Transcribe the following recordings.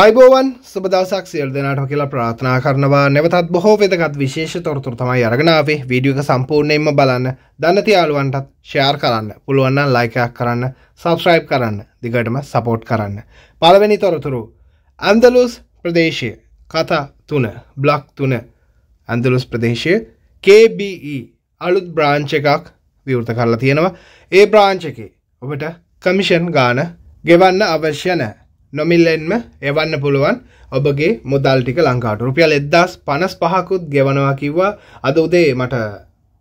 අයිබෝවන් සබදවසක් සියල් දෙනාටම කියලා ප්‍රාථනා කරනවා නැවතත් බොහෝ වෙදගත් විශේෂ තොරතුර තමයි අරගෙනාවේ වීඩියක සම්පූර්ණයෙන්ම බලන්න දන්න තියාලුවන්ටත් ෂයාර් කරන්න පුළුවන්න ලයිකයක් කරන්න සබස්්‍රයිබ් කරන්න දිගටම සපෝට් කරන්න. පළවෙනි තොරතුරු ඇන්දලුස් ප්‍රදේශය කතා තුන බ්ලොක් තුන ඇන්දලුස් ප්‍රදේශය KBE අලුත් බ්‍රාංච එකක් විවෘත කරලා තියෙනවා ඒ බ්‍රාංච එකේ ඔබට කමිෂන් ගාන ගෙවන්න අවශ්‍ය නෑ නොමිල්ලෙන්ම එවන්න පුළුවන් ඔබගේ මුදල් ටික ලංකාට රුපියල් එද්දස් පනස් පහකුත් ගෙවනවා කිව්වා අද උදේ මට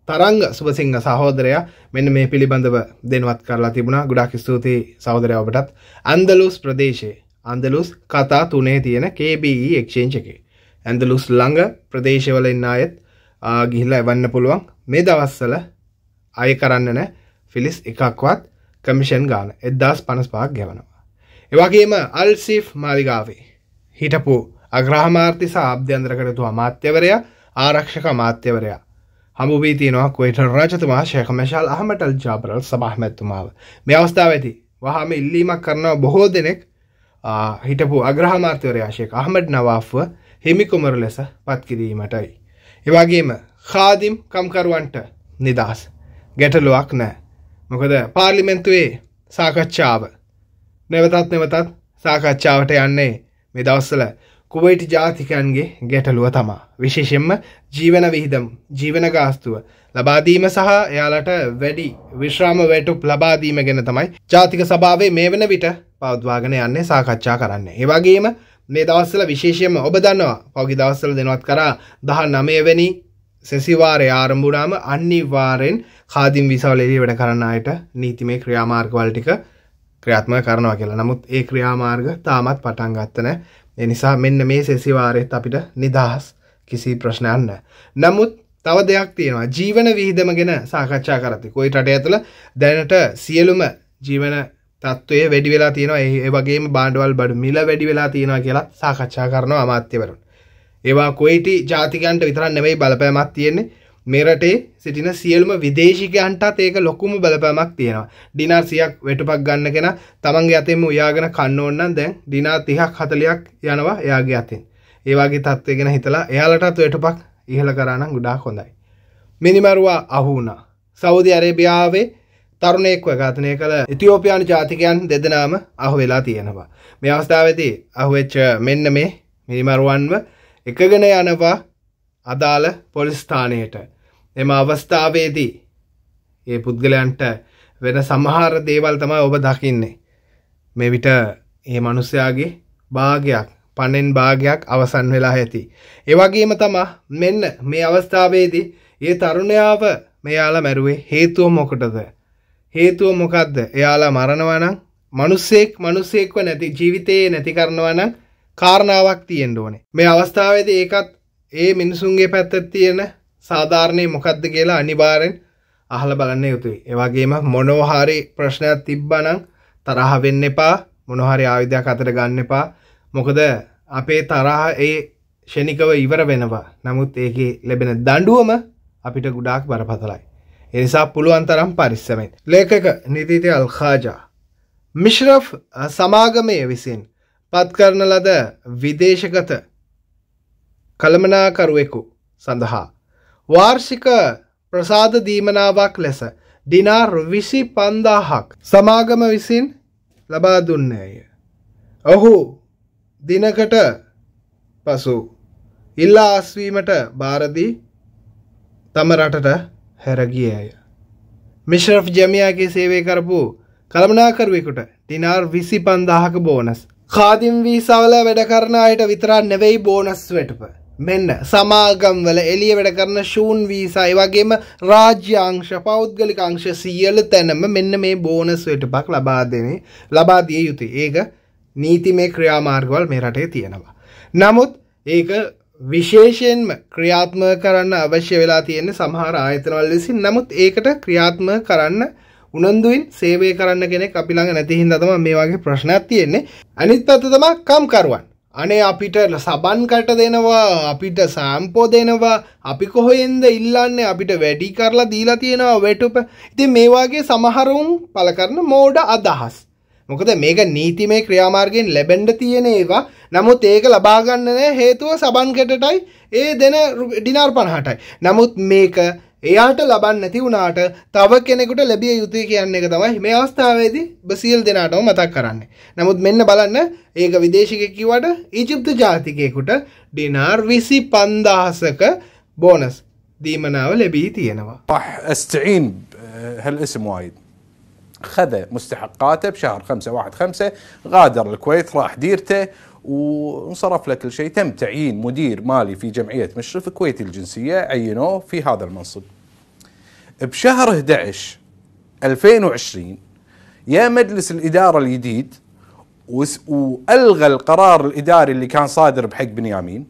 තරංග සුබසිංහ සහෝදරයා මෙන්න මේ පිළිබඳව දෙනවත් කරලා තිබුණා ගොඩාක් ස්තුතියි සහෝදරයා ඔබටත් අන්දලුස් ප්‍රදේශයේ අන්දලුස් කතා තුනේ තියෙන KBE exchange එකේ ඇන්දලුස් ළඟ ප්‍රදේශවල ඉන්න අයත් ගිහිල්ලා එවන්න පුළුවන් මේ දවස්වල අය කරන්න නැහැ ෆිලිස් එකක්වත් කමිෂන් ගාන 1055ක් ගෙවනවා එවගේම අල්සිෆ් මාලිගාවේ හිටපු අග්‍රහමාර්ති සහ ආභ්‍යන්තර කටයුතු අමාත්‍යවරයා ආරක්ෂක අමාත්‍යවරයා හමු වී තිනවා කුවේට රජතුමා ෂේඛ මෂාල් අහමඩ් අල් ජාබර් අල් සබාහ් මැතිතුමාව. මේ අවස්ථාවේදී වහාම ඉල්ලීමක් කරනවා බොහෝ දෙනෙක් හිටපු අග්‍රහමාත්‍යවරයා ෂේඛ අහමඩ් නවාෆ්ව හිමිකුමරු ලෙස පත් කිරීමටයි. එවගේම خادم කම්කරුවන්ට නිදහස් ගැටලුවක් නැහැ. මොකද පාර්ලිමේන්තුවේ සාකච්ඡාව නැවතත් නැවතත් සාකච්ඡාවට යන්නේ මේ දවස්සල කුවයිට ජාතිකයන්ගේ ගැටලුව තමා. විශේෂෙන්ම ජීවන විහිදම් ජීවන ගාස්තුව ලබාදීම සහ එයාලට වැඩි විශ්‍රාම වැටුප් ලබාදීම ගැන තමයි ජාතික සභාවේ මේ වන විට පෞද්වාගෙන යන්නේ සාකච්ඡා කරන්න. ඒවගේම මේ දවස්සල විශේෂයම ඔබ දන්නවා පෞගි දවස්සල දෙනවත් කරා දහ නමයවැනි සැසිවාරය ආරම්භුණාම අනිවාරෙන් කාදිම් විසවලෙදී වැඩ කරන්නයට නීතිමේ ක්‍රියාමාර්ගවල්ටික ක්‍රියාත්ම කරනවා කියලා නමුත් ඒ ක්‍රියාමාර්ග තාමත් පටන් ගත්තන එනිසා මෙන්න මේ සෙසිවාරයත් අපිට නිදහස් කිසි ප්‍රශ්නයන්න. නමුත් තව දෙයක් තියෙනවා ජීවන විහිදම ගෙන සාකච්ඡා කරති කොයි රට ඇතුළ දැනට සියලුම ජීවන තත්ත්වය වැඩි වෙලා තියෙනවා ඒ වගේම බාණ්ඩවල් බඩු මිල වැඩි වෙලා තියෙනවා කියලා සාකච්ඡා කරනවා අමාත්‍යවරුන්. ඒවා කොයිටි ජාතිකන්ට විතරන් නෙවෙයි බලපෑමක් තියෙන්නේ මෙරටේ සිටින සියල්ම විදේශිකයන්ටත් ඒක ලොකුම බලපෑමක් තියෙනවා. ඩිනාර් 100ක් වෙටුපක් ගන්න කෙනා තමන්ගේ අතින්ම උයාගෙන කන්න ඕන නම් දැන් ඩිනාර් 30ක් 40ක් යනවා එයාගේ අතින්. ඒ වගේ තත්ත්වය ගැන හිතලා එයාලටත් වෙටුපක් ඉහළ කරා නම් ගොඩාක් හොඳයි. මිනිමරුවා අහු වුණා. සෞදි අරේබියාවේ තරුණයෙක්ව ඝාතනය කළ ඉතිෝපියානු ජාතිකයන් දෙදෙනාම අහු වෙලා තියෙනවා. මේ අවස්ථාවේදී අහුවෙච්ච මෙන්න මේ මිනිමරුවන්ව එකගෙන යනවා අදාළ පොලිස්ථානයට එම අවස්ථාවේදී ඒ පුද්ගලයන්ට වෙන සමහර දේවල් තමයි ඔබ දකින්නේ. මේ විට ඒ මිනිස්යාගේ භාගයක් පණෙන් භාගයක් අවසන් වෙලා ඇති. ඒ වගේම තමයි මෙන්න මේ අවස්ථාවේදී ඒ තරුණයාව මෙයාලා මැරුවේ හේතුව මොකටද? හේතුව මොකද්ද? එයාලා මරනවා නම් මිනිස්සෙක් මිනිස්සෙක්ව නැති ජීවිතේ නැති කරනවා නම් කාරණාවක් තියෙන්න ඕනේ. මේ අවස්ථාවේදී ඒකත් ඒ මිනිසුන්ගේ පැත්තේ තියෙන සාධාරණය මොකක්ද කියලා අනිවාරෙන් අහල බලන්න යුතුයි. ඒවගේම මොනෝහාරි ප්‍රශ්නයක් තිබ්බනං තරහ වෙන්න එපා මොනොහරි ආයුධයක් අතර ගන්න එපා මොකද අපේ තරහ ඒ ෂණිකව ඉවර වෙනවා නමුත් ඒකේ ලැබෙන දඬුවම අපිට ගුඩාක් බරපතලයි. එනිසා පුළුවන් තරම් පරිස්සමෙන්. ලේකක නිතිති අල්ඛාජා. මිශ්රෆ් සමාගමය විසින් පත්කරන ලද විදේශගත කළමනාකරුවෙකු සඳහා වාර්ෂික ප්‍රසාද දීමනාවක් ලෙස ඩිනාර් විසි පන්දාහක් සමාගම විසින් ලබා දුන්නේය. ඔහු දිනකට පසු ඉල්ලා අස්වීමට භාරදී තම රටට හැරගියය. මිශ්‍රෆ් ජමියයාගේ සේවය කරපු කළමනාකරුවෙකුට ටිනාර් විසි පන්දාහක බෝනස්. කාදිම් වී සවල වැඩ කරන අයට විතරා නෙවෙයි බෝනස් වැටප. මෙන්න සමාගම්වල එළිය වැඩ කරන ශූන් වීසයි වගේම රාජ්‍යංශ පෞද්ගලිකංශ සියල තැනම මෙන්න මේ බෝනස් වෙටපක් ලබා දෙනේ ලබා දිය යුතුයි. ඒක නීතිමය ක්‍රියාමාර්ගවල මේ රටේ තියෙනවා. නමුත් ඒක විශේෂයෙන්ම ක්‍රියාත්ම කරන්න අවශ්‍ය වෙලා තියෙන සමහර ආයතනවල විසින් නමුත් ඒකට ක්‍රියාත්ම කරන්න උනන්දුයින් සේවය කරන්න කෙනෙක් අපි ළඟ නැති හින්දා තමයි මේ වගේ ප්‍රශ්නයක් තියෙන්නේ. අනිත් පැත්ත තමයි කම්කරුවන්. අනේ අපිට සබන්කට දෙනවා අපිට සෑම්පෝ දෙනවා අපි කොහොයෙන්ද ඉල්ලන්නේ අපිට වැඩි කරලා දීලා තියෙනවා වැටුප ඉතින් මේ වගේ සමහරුන් පල කරන මෝඩ අදහස් මොකද මේක නීතිමය ක්‍රියාමාර්ගයෙන් ලැබෙන්න තියෙන ඒවා නමුත් ඒක ලබා ගන්න හේතුව සබන්කටටයි ඒ දෙන ඩිනාර් 50ටයි නමුත් මේක එයාට ලබන්න නැති වුණාට තව කෙනෙකුට ලැබිය යුතුයි කියන එක තමයි මේ අවස්ථාවේදී බසීල් දෙනාටම මතක් කරන්නේ. නමුත් මෙන්න බලන්න ඒක විදේශිකයෙක් කිව්වට ඊජිප්තු ජාතිකයෙකුට ඩිනාර් 25000ක බෝනස් දීමනාව ලැබී තියෙනවා. استعين هالاسم وايد خذ مستحقاته بشهر 5 1 5 غادر الكويت راح ديرته وانصرف له كل شيء تم تعيين مدير مالي في جمعية مشرف كويتي الجنسية عينوه في هذا المنصب بشهر 11 2020 يا مجلس الإدارة الجديد وألغى القرار الإداري اللي كان صادر بحق بنيامين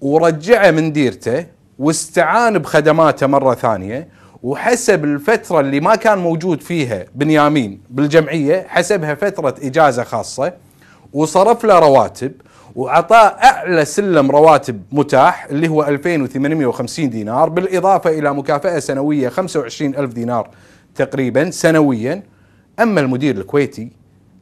ورجعه من ديرته واستعان بخدماته مرة ثانية وحسب الفترة اللي ما كان موجود فيها بنيامين بالجمعية حسبها فترة إجازة خاصة وصرف له رواتب وعطاه اعلى سلم رواتب متاح اللي هو 2850 دينار بالاضافه الى مكافاه سنويه 25000 دينار تقريبا سنويا اما المدير الكويتي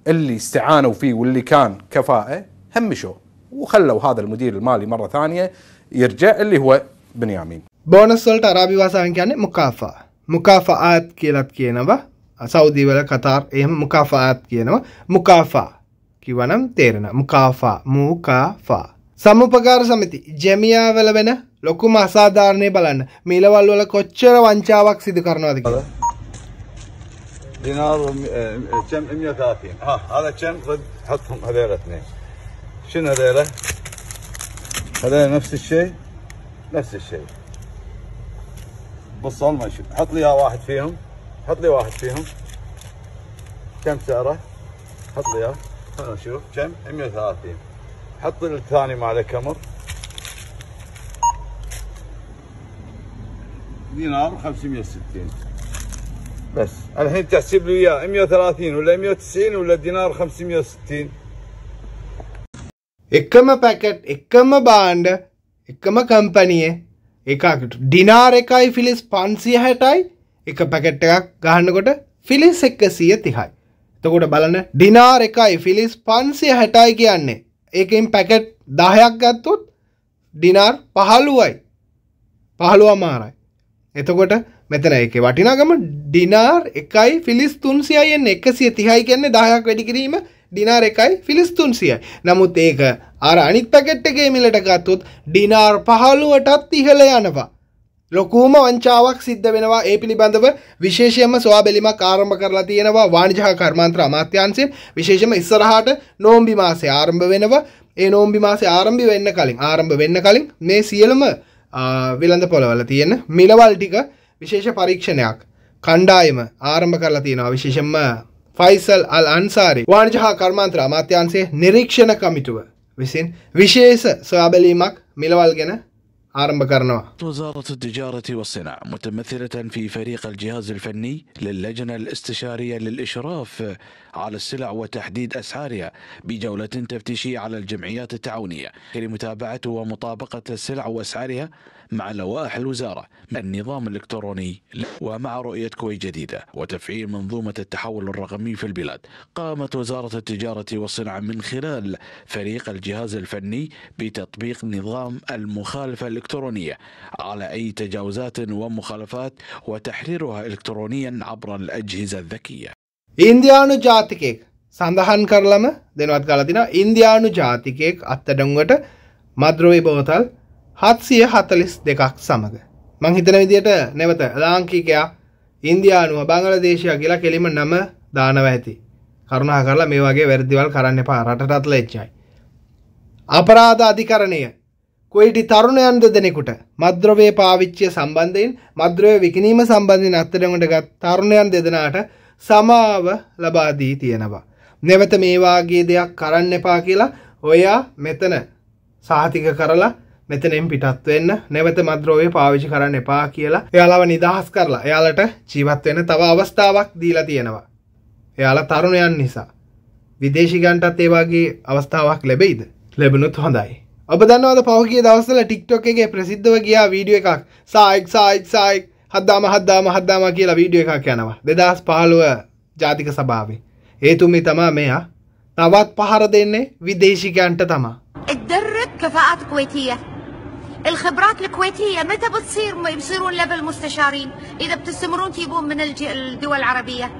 اللي استعانوا فيه واللي كان كفاءه همشوه وخلوا هذا المدير المالي مره ثانيه يرجع اللي هو بنيامين බෝනස් سلطة عربي භාෂාවෙන් කියන්නේ මුකාෆා. මුකාෆාත් කියලත් කියනවා. සෞදි ولا කතාර් එහෙම මුකාෆාත් කියනවා. مكافأة කිවනම් තේරෙන මුකාෆා මූකාෆා සමුපකාර සමිති ජැමියාවල වෙන ලොකුම අසාධාරණය බලන්න මිලවල් වල කොච්චර වංචාවක් සිදු කරනවාද කියලා دينار كم 130 ها هذا كم رد حطهم هذيلا اثنين شنو هذيلا؟ هذيلا نفس الشيء نفس الشيء بصل ما شوف حط لي واحد فيهم حط لي واحد فيهم كم سعره؟ حط لي اياه خلونا نشوف كم 130 حط الثاني ماله كمر دينار 560 بس الحين تحسب لي اياه 130 ولا 190 ولا دينار 560 එකම පැකට් එකම බාණ්ඩ එකම කම්පනිය එකකට ඩිනාර එකයි ෆිලිස් පන්සිය හැටයි එක පැකට් එකක් ගහන්නකොට ෆිලිස් එක්ක සිය තිහයි තකොට බලන ඩිනාර් එකයි ෆිලිස් පන්සිය හැටයි කියන්නේ ඒකෙන් පැකට් දහයක් ගත්තුත් ඩිනාර් පහළුවයි පහළුව අමාරයි එතකොට මෙතන එක වටිනාගම ඩිනාර් එකයි ෆිලිස් තුන්සියයෙන් එකසිය තිහයි කියන්නේ දහයක් වැඩි කිරීම ඩිනාර් එකයි ෆිලිස් තුන්සියයි නමුත් ඒක අර අනිත් පැකට් එකේ මිලට ගත්තුත් ඩිනාර් පහළුවටත් ඉහළ යනවා ලොකූම වංචාවක් සිද්ධ වෙනවා ඒ පිළිබඳව විශේෂයෙන්ම සොයා බැලීමක් ආරම්භ කරලා තියෙනවා වාණිජ කර්මාන්තර අමාත්‍යාංශයෙන් විශේෂයෙන්ම ඉස්සරහට නෝම්බි මාසේ ආරම්භ වෙනවා ඒ නෝම්බි මාසේ ආරම්භ වෙන්න කලින් ආරම්භ වෙන්න කලින් මේ සියලුම වෙළඳ පොළවල තියෙන මිලවල් ටික විශේෂ පරීක්ෂණයක් කණ්ඩායම ආරම්භ කරලා තියෙනවා විශේෂයෙන්ම ෆයිසල් අල් අන්සාරි වාණිජ කර්මාන්තර අමාත්‍යාංශයේ නිරීක්ෂණ කමිටුව විසින් විශේෂ සොයාබැලීමක් මිලවල් ගැන عارم بكرنوع وزارة التجارة والصناعة متمثلة في فريق الجهاز الفني للجنة الاستشارية للإشراف على السلع وتحديد أسعارها بجولة تفتيشية على الجمعيات التعاونية لمتابعة ومطابقة السلع وأسعارها مع لوائح الوزارة النظام الإلكتروني ومع رؤية كويت جديدة وتفعيل منظومة التحول الرقمي في البلاد قامت وزارة التجارة والصناعة من خلال فريق الجهاز الفني بتطبيق نظام المخالفة الإلكترونية على أي تجاوزات ومخالفات وتحريرها إلكترونيا عبر الأجهزة الذكية ඉන්දයානු ජාතිකයෙක් සඳහන් කරලම දෙනවත් කලතින ඉන්දයානු ජාතිකයෙක් අත්තඩංවට මද්‍රෝයි බෝතල් හත්සිය හතලිස් දෙකක් සමඟ. මං හිතන විදියට නැවත ලාංකිකයා ඉන්දයානුව බංගල දේශය කියලා කෙලිම නම දානව ඇති. කරුණා කරලා මේ වගේ වැරදිවල් කරන්න එපා රටටත් ලච්චයි. අපරාධ අධිකරණය කොයිටි තරුණයන්ද දෙනෙකුට මද්‍රවේ පාවිච්චය සම්බන්ධයෙන් මද්‍රව විකිනීම සම්බන්ධින් අත්තඩමට ගත් තරුණයන් දෙදෙනට සමාව ලබා දී තියෙනවා. නැවත මේ වාගේ දෙයක් කරන්න එපා කියලා ඔයා මෙතන සාතික කරලා මෙතනෙන් පිටත් වෙන්න නැවත මද්‍රෝවේ පාවිච්චි කරන්න එපා කියලා එයාලව නිදහස් කරලා එයාලට ජීවත් වෙන්න තව අවස්ථාවක් දීලා තියෙනවා. එයාලා තරුණයන් නිසා විදේශිකන්ටත් ඒ වගේ අවස්ථාවක් ලැබෙයිද? ලැබුණොත් හොඳයි. ඔබ දන්නවද පහුගිය දවස්වල TikTok එකේ ප්‍රසිද්ධව ගියා වීඩියෝ එකක් සායික් සායික් සායික් හද්දාම හද්දාම හද්දාම කියලා වීඩියෝ එකක් යනවා දෙදස් පහළුව ජාතික සභාවේ ඒතුමි තමා මෙයා තවත් පහර දෙන්නේ විදේශිකයන්ට තමා الدرك كفاءات كويتية الخبرات الكويتية متى بتصير بيصيرون ليفل مستشارين إذا بتستمرون تجيبون من الدول العربية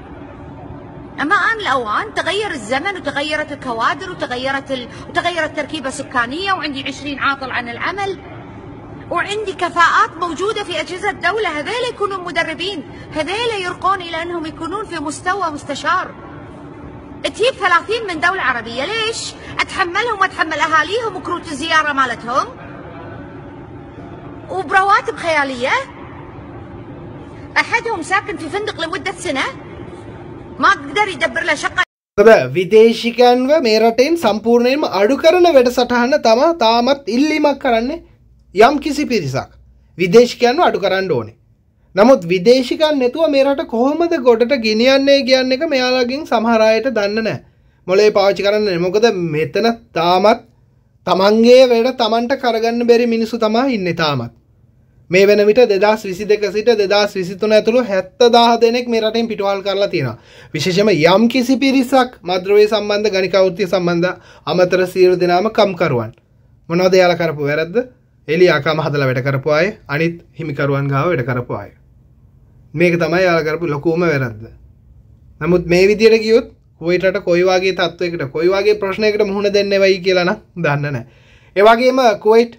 أما آن الأوان تغير الزمن وتغيرت الكوادر وتغيرت ال... وتغيرت التركيبه السكانيه وعندي 20 عاطل عن العمل وعندي كفاءات موجودة في أجهزة الدولة هذيلا يكونوا مدربين هذيلا يرقون إلى أنهم يكونون في مستوى مستشار تجيب 30 من دولة عربية ليش؟ أتحملهم وأتحمل أهاليهم وكروت الزيارة مالتهم وبرواتب خيالية أحدهم ساكن في فندق لمدة سنة ما أقدر يدبر له شقة විදේශිකන්ව මේ රටෙන් සම්පූර්ණයෙන්ම අඩු කරන වැඩසටහන තම තාමත් ඉල්ලීමක් කරන්නේ යම් කිසි පිරිසක් විදේශිකයන්ව අඩු කරන්න ඕනේ. නමුත් විදේශිකන් නැතුව මේ රට කොහොමද ගොඩට ගෙනියන්නේ කියන එක මෙයාලගෙන් සමහර අයට දන්නේ නැහැ. මොලේ පාවිච්චි කරන්නේ මොකද මෙතන තාමත් තමන්ගේ වැඩ තමන්ට කරගන්න බැරි මිනිසු තමයි ඉන්නේ තාමත්. මේ වෙන විට 2022 සිට 2023 ඇතුළු 70000 දෙනෙක් මේ රටෙන් පිටවල් කරලා තියෙනවා. විශේෂයෙන්ම යම් කිසි පිරිසක් මද්‍රව්‍ය සම්බන්ධ ගණිකා වෘත්තිය සම්බන්ධ අමතර සියලු දෙනාම කම්කරුවන්. මොනවද යාලා කරපු වැරද්ද? එලියාකාම හදලා වැඩ කරපු අය අනිත් හිමිකරුවන් ගාව වැඩ කරපු අය. මේක තමයි යාලා කරපු ලොකුම වැරද්ද. නමුත් මේ විදියට ගියොත් කුවේට් රට කොයි වගේ තත්වයකට කොයි වගේ ප්‍රශ්නයකට මුහුණ දෙන්නේ වෙයි කියලා නම් දන්නේ නැහැ. ඒ වගේම කුවේට්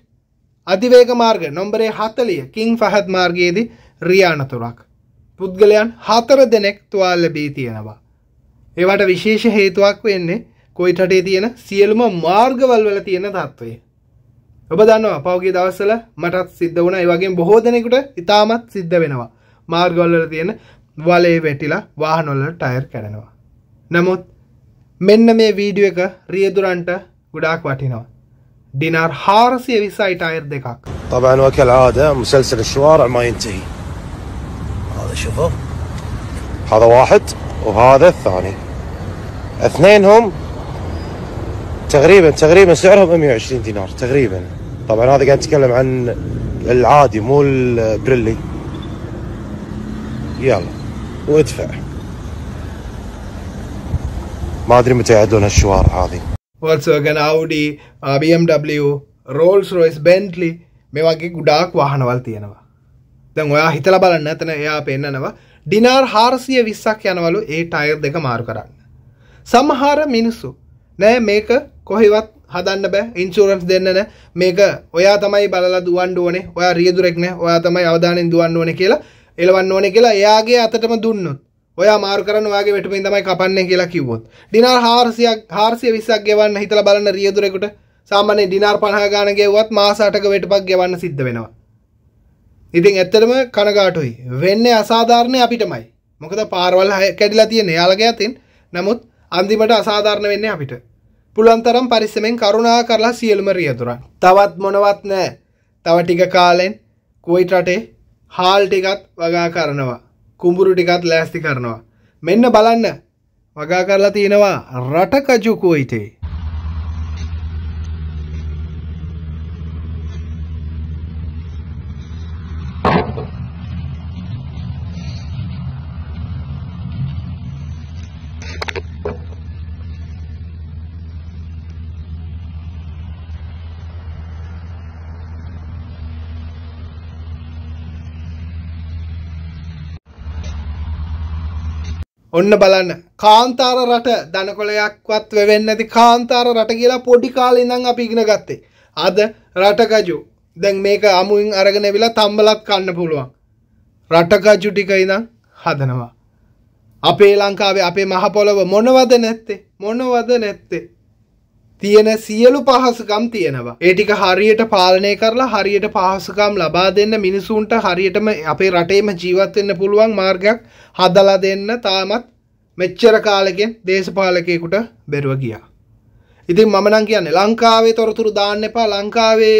අධිවේග මාර්ග නම්බරේ 40 කිං ෆහද් මාර්ගයේදී රියානතුරක් පුද්ගලයන් හතර දෙනෙක් තුවාල ලැබී තියෙනවා. ඒවට විශේෂ හේතුවක් වෙන්නේ කොයිටටේ තියෙන සියලුම මාර්ගවල් වල තියෙන තත්ත්වය. ඔබ දන්නවා පෞගේ දවස්සල මටත් සිද්ධ වුණ ඒවගේ බොහෝ දෙනෙකුට ඉතාමත් සිද්ධ වෙනවා මාර්ගොල්ලර තියෙන වලේ වැටිලා වාහනොල්ල ටයර් කැඩෙනවා නමුත් මෙන්න මේ වීඩිය එක රියදුරන්ට ගොඩාක් වටිනවා දිනර් හාරසිය විසයි ටයර් දෙකක් طبعا وكالعادة مسلسل الشوارع ما ينتهي هذا شوفوا هذا واحد وهذا الثاني اثنينهم تقريبا تقريبا سعرهم 120 دينار تقريبا طبعا هذا قاعد نتكلم عن العادي مو البريلي يلا وادفع ما ادري متى يعدون هالشوارع هذه Volkswagen Audi BMW Rolls Royce Bentley මේ වගේ ගුඩාක් වාහනවල් තියෙනවා දැන් ඔයා හිතල බලන්න ඇතන එයා පෙන්න්නනවා ඩිනාර් හාරසිය විස්සක් යනවලු ඒ ටයිර් දෙක මාරු කරන්න සමහාර මිනිස්සු නෑ මේක කොහෙවත් හදන්න බෑ ඉන්සූරන්ස් දෙන්න නෑ මේක ඔයා තමයි බලලා දුවන්න ඕනේ ඔයා රියදුරෙක් නෑ ඔයා තමයි අවධානයෙන් දුවන්න ඕනේ කියලා එලවන්න ඕනේ කියලා එයාගේ අතටම දුන්නොත් ඔයා මාරු කරන්න ඔයාගේ වෙටමින් තමයි කපන්නේ කියලා කිව්වොත් ඩිනාර් 400ක් 420ක් ගෙවන්න හිතලා බලන රියදුරෙකුට සාමාන්‍ය ඩිනාර් 50 ගාන ගෙවුවත් මාස 8ක වෙටපක් ගෙවන්න සිද්ධ වෙනවා. ඉතින් ඇත්තටම කනගාටුයි. වෙන්නේ අසාධාරණේ අපිටමයි. මොකද පාරවල් කැඩිලා තියෙන යාලගේ අතින්. නමුත් අන්තිමට අසාධාරණ වෙන්නේ අපිට. පුළන්තරම් පරිස්සමෙන් කරුණා කරලා සියලුම රියතුරන් තවත් මොනවත් නෑ තව ටික කාලෙන් කුවයිට රටේ හාල් ටිකත් වගා කරනවා කුඹුරු ටිකත් ලෑස්ති කරනවා මෙන්න බලන්න වගා කරලා තියෙනවා රටකජු කුවයිටේ ඔන්න බලන්න කාන්තාර රට දනකොළයක්වත් වෙවෙන්නති කාන්තාර රට කියලා පොඩි කාලේ ඉඳන් අපි ඉගෙන ගත්තේ. අද රටකජු දැන් මේක අමුයින් අරගෙන විලා තම්බලක් කන්න පුළුවන්. රටකජු ටික ඉඳන් හදනවා. අපේ ලංකාවේ අපේ මහ පොළව මොනවද නැත්තේ? මොනවද නැත්තේ? තියෙන සියලු පහසුකම් තියෙනවා. ඒ ටික හරියට පාලනය කරලා හරියට පහසුකම් ලබා දෙන්න මිනිසුන්ට හරියටම අපේ රටේම ජීවත් වෙන්න පුළුවන් මාර්ගයක් හදලා දෙන්න තාමත් මෙච්චර කාලෙකින් දේශපාලකයෙකුට බැරුව ගියා. ඉතින් මම නම් කියන්නේ ලංකාවේ තොරතුරු දාන්න එපා ලංකාවේ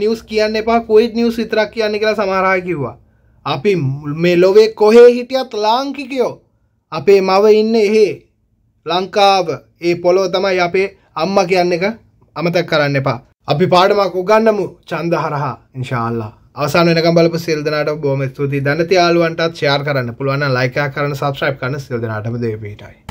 නිවුස් කියන්න එපා කුයිට් නිවුස් විතරක් කියන්න කියලා සමහර අය කිව්වා. අපි මේ ලෝකේ කොහේ හිටියත් ලාංකිකයෝ අපේ මව ඉන්නේ එහෙ. ලංකාව ඒ පොළොව තමයි අපේ අම්ම කියන්න එක අමතක් කරන්න එපා අපි පාඩමක් උගන්නමු චන්ද හරහා ඉංශාල්ලා අවසාන වෙනකම් බලපු සියලු දෙනාට බොහොම ස්තුතියි. දන්න තියාලුවන්ටත් ෂෙයාර් කරන්න පුළුවන් නම් ලයික් කරන්න, subscribe කරන්න සියලු දෙනාටම දෙවි පිටයි.